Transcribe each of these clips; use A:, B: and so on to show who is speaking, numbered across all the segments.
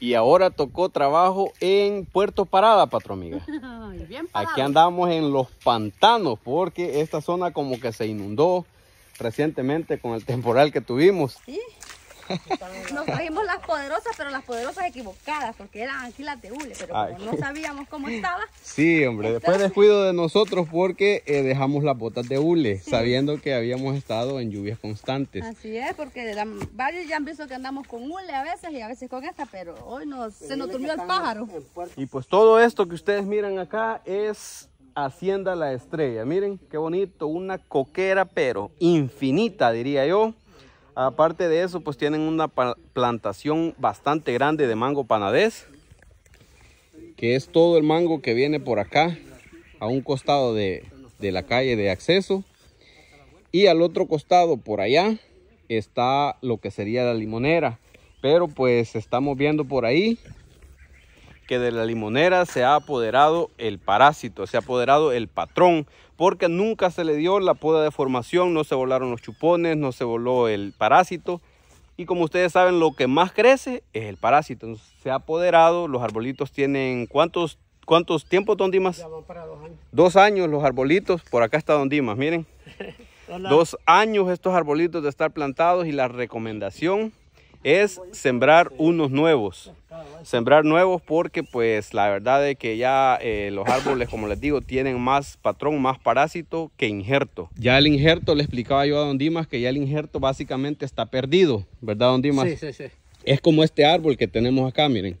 A: Y ahora tocó trabajo en Puerto Parada, patro Bien Aquí andamos en los pantanos porque esta zona como que se inundó recientemente con el temporal que tuvimos. ¿Sí? Nos trajimos las poderosas, pero las poderosas equivocadas, porque eran aquí las de hule, pero no sabíamos cómo estaba. Sí, hombre, después descuido de nosotros porque eh, dejamos las botas de hule, sabiendo que habíamos estado en lluvias constantes. Así es, porque varios ya han visto que andamos con hule a veces y a veces con esta, pero hoy se nos durmió el pájaro. Y pues todo esto que ustedes miran acá es Hacienda La Estrella. Miren qué bonito, una coquera, pero infinita, diría yo. Aparte de eso, pues tienen una plantación bastante grande de mango panadés, que es todo el mango que viene por acá, a un costado de, de la calle de acceso. Y al otro costado, por allá, está lo que sería la limonera. Pero pues estamos viendo por ahí que de la limonera se ha apoderado el parásito, se ha apoderado el patrón, porque nunca se le dio la poda de formación, no se volaron los chupones, no se voló el parásito. Y como ustedes saben, lo que más crece es el parásito. se ha apoderado, los arbolitos tienen cuántos, cuántos tiempos, Don Dimas? dos años. años los arbolitos, por acá está Don Dimas, miren. dos años estos arbolitos de estar plantados y la recomendación es sembrar unos nuevos sembrar nuevos porque pues la verdad es que ya eh, los árboles, como les digo, tienen más patrón, más parásito que injerto. Ya el injerto, le explicaba yo a Don Dimas que ya el injerto básicamente está perdido, ¿verdad Don Dimas? Sí, sí, sí. Es como este árbol que tenemos acá, miren.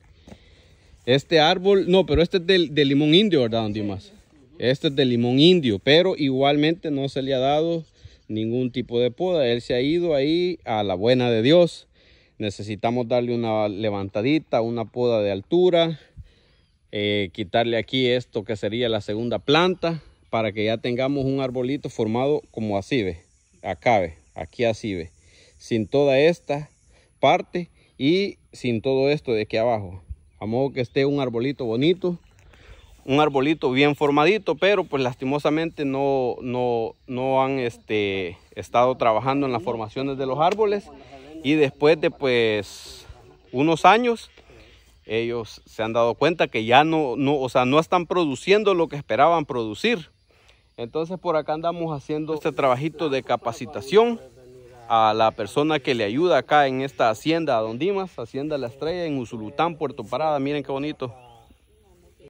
A: Este árbol, no, pero este es del, de limón indio, ¿verdad Don Dimas? Este es de limón indio, pero igualmente no se le ha dado ningún tipo de poda. Él se ha ido ahí a la buena de Dios necesitamos darle una levantadita, una poda de altura, eh, quitarle aquí esto que sería la segunda planta para que ya tengamos un arbolito formado como así ve, acá aquí así ve, sin toda esta parte y sin todo esto de aquí abajo, a modo que esté un arbolito bonito, un arbolito bien formadito, pero pues lastimosamente no, no, no han este, estado trabajando en las formaciones de los árboles y después de pues, unos años, ellos se han dado cuenta que ya no, no, sea, no están produciendo lo que esperaban producir. Entonces por acá andamos haciendo este trabajito de capacitación a la persona que le ayuda acá en esta hacienda a Don Dimas, Hacienda La Estrella en Usulután, Puerto Parada. Miren qué bonito.